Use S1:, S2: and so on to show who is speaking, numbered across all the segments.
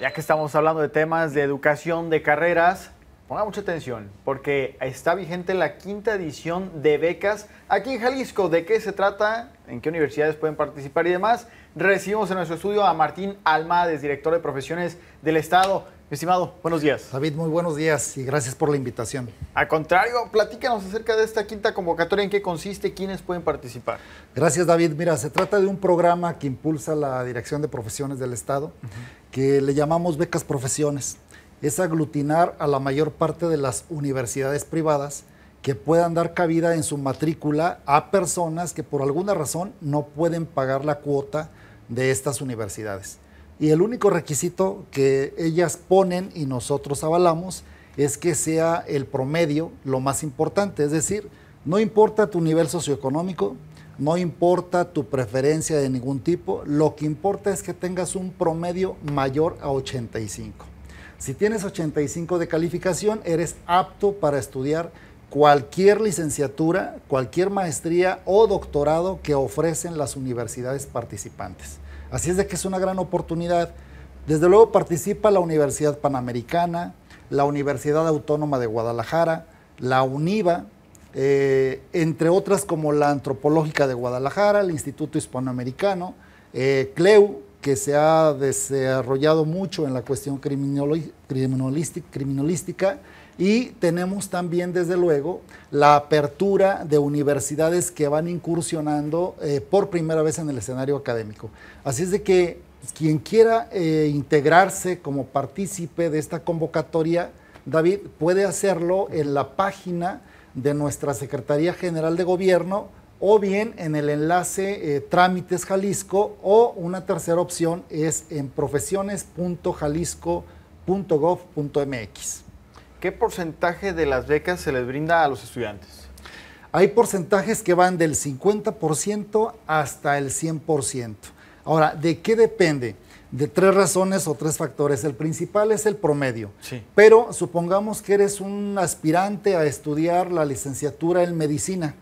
S1: Ya que estamos hablando de temas de educación de carreras, ponga mucha atención porque está vigente la quinta edición de becas aquí en Jalisco. ¿De qué se trata? ¿En qué universidades pueden participar y demás? Recibimos en nuestro estudio a Martín Almades, director de profesiones del Estado. Estimado, buenos días. David, muy buenos días y gracias por la invitación. Al contrario, platícanos acerca de esta quinta convocatoria, en qué consiste, quiénes pueden participar. Gracias, David. Mira, se trata de
S2: un programa que impulsa la Dirección de Profesiones del Estado, que le llamamos Becas Profesiones. Es aglutinar a la mayor parte de las universidades privadas que puedan dar cabida en su matrícula a personas que por alguna razón no pueden pagar la cuota de estas universidades. Y el único requisito que ellas ponen y nosotros avalamos es que sea el promedio lo más importante. Es decir, no importa tu nivel socioeconómico, no importa tu preferencia de ningún tipo, lo que importa es que tengas un promedio mayor a 85. Si tienes 85 de calificación, eres apto para estudiar cualquier licenciatura, cualquier maestría o doctorado que ofrecen las universidades participantes. Así es de que es una gran oportunidad. Desde luego participa la Universidad Panamericana, la Universidad Autónoma de Guadalajara, la UNIVA, eh, entre otras como la Antropológica de Guadalajara, el Instituto Hispanoamericano, eh, CLEU, que se ha desarrollado mucho en la cuestión criminalística y tenemos también, desde luego, la apertura de universidades que van incursionando eh, por primera vez en el escenario académico. Así es de que quien quiera eh, integrarse como partícipe de esta convocatoria, David, puede hacerlo en la página de nuestra Secretaría General de Gobierno, o bien en el enlace eh, Trámites Jalisco o una tercera opción es en profesiones.jalisco.gov.mx.
S1: ¿Qué porcentaje de las becas se les brinda a los estudiantes?
S2: Hay porcentajes que van del 50% hasta el 100%. Ahora, ¿de qué depende? De tres razones o tres factores. El principal es el promedio. Pero supongamos que eres un aspirante a estudiar la licenciatura en medicina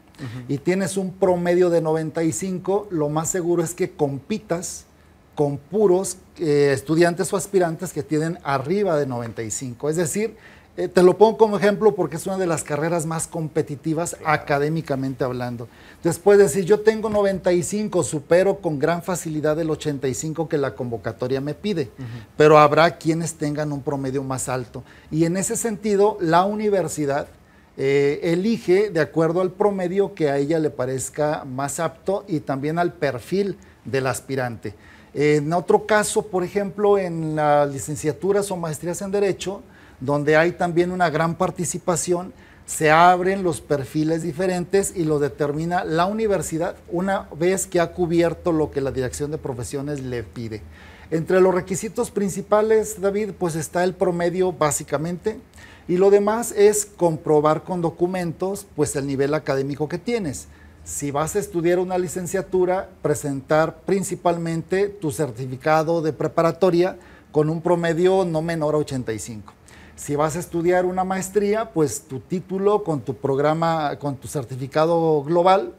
S2: y tienes un promedio de 95, lo más seguro es que compitas con puros eh, estudiantes o aspirantes que tienen arriba de 95. Es decir, eh, te lo pongo como ejemplo porque es una de las carreras más competitivas académicamente hablando. Después decir, yo tengo 95, supero con gran facilidad el 85 que la convocatoria me pide, pero habrá quienes tengan un promedio más alto. Y en ese sentido, la universidad eh, elige de acuerdo al promedio que a ella le parezca más apto y también al perfil del aspirante. En otro caso, por ejemplo, en las licenciaturas o maestrías en Derecho, donde hay también una gran participación, se abren los perfiles diferentes y lo determina la universidad una vez que ha cubierto lo que la Dirección de Profesiones le pide. Entre los requisitos principales, David, pues está el promedio básicamente y lo demás es comprobar con documentos pues el nivel académico que tienes. Si vas a estudiar una licenciatura, presentar principalmente tu certificado de preparatoria con un promedio no menor a 85. Si vas a estudiar una maestría, pues tu título con tu programa, con tu certificado global,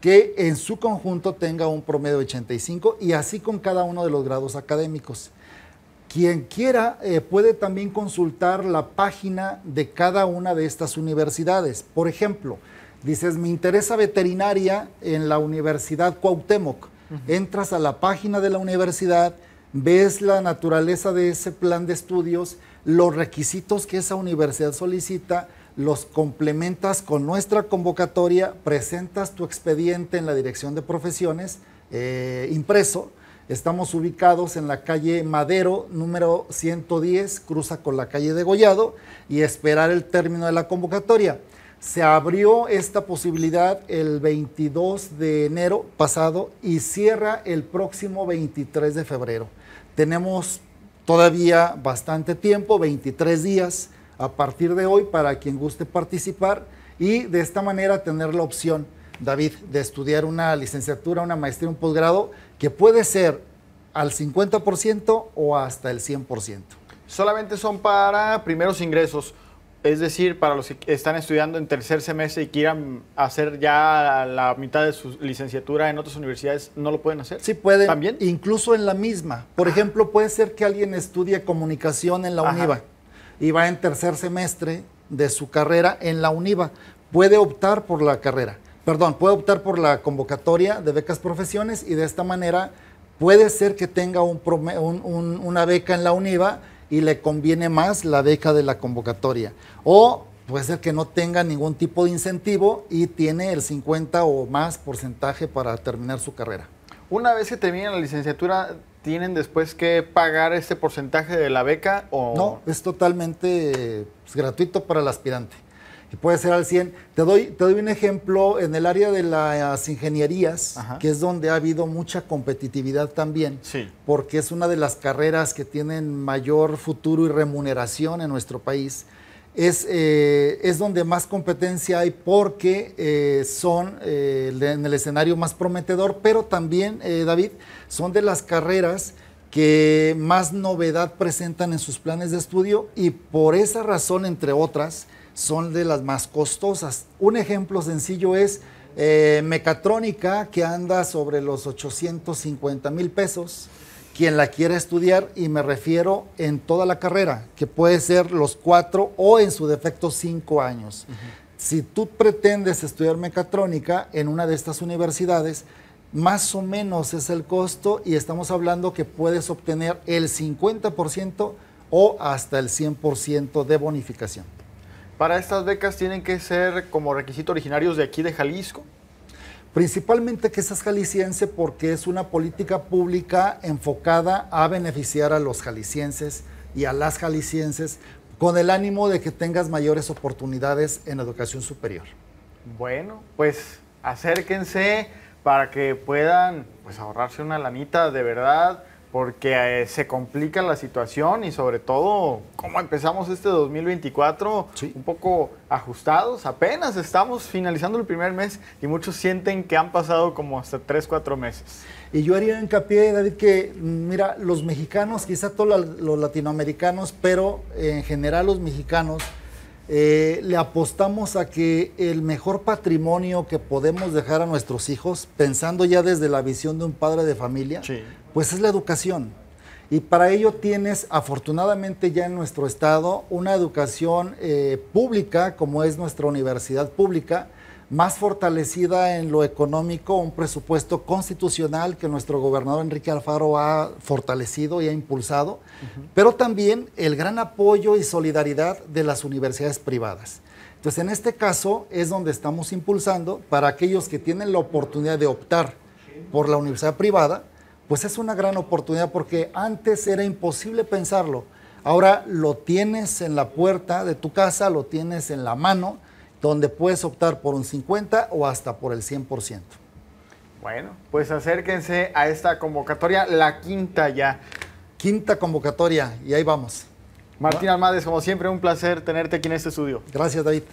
S2: que en su conjunto tenga un promedio de 85 y así con cada uno de los grados académicos. Quien quiera eh, puede también consultar la página de cada una de estas universidades. Por ejemplo, dices, me interesa veterinaria en la Universidad Cuauhtémoc. Entras a la página de la universidad, ves la naturaleza de ese plan de estudios, los requisitos que esa universidad solicita los complementas con nuestra convocatoria, presentas tu expediente en la Dirección de Profesiones, eh, impreso. Estamos ubicados en la calle Madero, número 110, cruza con la calle de Gollado, y esperar el término de la convocatoria. Se abrió esta posibilidad el 22 de enero pasado y cierra el próximo 23 de febrero. Tenemos todavía bastante tiempo, 23 días, a partir de hoy para quien guste participar y de esta manera tener la opción, David, de estudiar una licenciatura, una maestría, un posgrado que puede ser al 50% o hasta el 100%.
S1: Solamente son para primeros ingresos, es decir, para los que están estudiando en tercer semestre y quieran hacer ya la mitad de su licenciatura en otras universidades, ¿no lo pueden hacer? Sí, pueden. ¿También?
S2: Incluso en la misma. Por ejemplo, puede ser que alguien estudie comunicación en la UNIVA y va en tercer semestre de su carrera en la UNIVA. Puede optar por la carrera, perdón, puede optar por la convocatoria de becas profesiones y de esta manera puede ser que tenga una beca en la UNIVA y le conviene más la beca de la convocatoria. O puede ser que no tenga ningún tipo de
S1: incentivo y tiene el 50 o más porcentaje para terminar su carrera. Una vez que termina la licenciatura, tienen después que pagar ese porcentaje de la beca o
S2: no es totalmente pues, gratuito para el aspirante y puede ser al 100 te doy te doy un ejemplo en el área de las ingenierías que es donde ha habido mucha competitividad también porque es una de las carreras que tienen mayor futuro y remuneración en nuestro país eh, es, donde más competencia hay porque eh, son eh, en el escenario más prometedor, pero también, David, son de las carreras que más novedad presentan en sus planes de estudio y por esa razón, entre otras, son de las más costosas. Un ejemplo sencillo es mecatrónica, que anda sobre los 850 mil pesos quien la quiera estudiar y me refiero en toda la carrera, que puede ser los cuatro o en su defecto cinco años. Si tú pretendes estudiar mecatrónica en una de estas universidades, más o menos es el costo y estamos hablando que puedes obtener el 50% o hasta el 100% de bonificación.
S1: ¿Para estas becas tienen que ser como requisito originarios de aquí de Jalisco?
S2: principalmente que seas jalisciense porque es una política pública enfocada a beneficiar a los jaliscienses y a las jaliscienses con el ánimo de que tengas mayores oportunidades en educación superior.
S1: Bueno, pues acérquense para que puedan pues, ahorrarse una lanita de verdad porque eh, se complica la situación y sobre todo cómo empezamos este 2024 un poco ajustados. Apenas estamos finalizando el primer mes y muchos sienten que han pasado como hasta 3, 4 meses. Y yo haría hincapié, David, que mira, los mexicanos, quizá todos los latinoamericanos,
S2: pero eh, en general los mexicanos, eh, le apostamos a que el mejor patrimonio que podemos dejar a nuestros hijos, pensando ya desde la visión de un padre de familia, pues es la educación. Y para ello tienes, afortunadamente ya en nuestro estado, una educación eh, pública, como es nuestra universidad pública, más fortalecida en lo económico, un presupuesto constitucional que nuestro gobernador Enrique Alfaro ha fortalecido y ha impulsado, pero también el gran apoyo y solidaridad de las universidades privadas. Entonces, en este caso es donde estamos impulsando para aquellos que tienen la oportunidad de optar por la universidad privada, pues es una gran oportunidad porque antes era imposible pensarlo. Ahora lo tienes en la puerta de tu casa, lo tienes en la mano, donde puedes optar
S1: por un 50 o hasta por el 100%. Bueno, pues acérquense a esta convocatoria, la quinta ya. Quinta convocatoria, y ahí vamos. Martín Almades, como siempre, un placer tenerte aquí en este estudio. Gracias, David.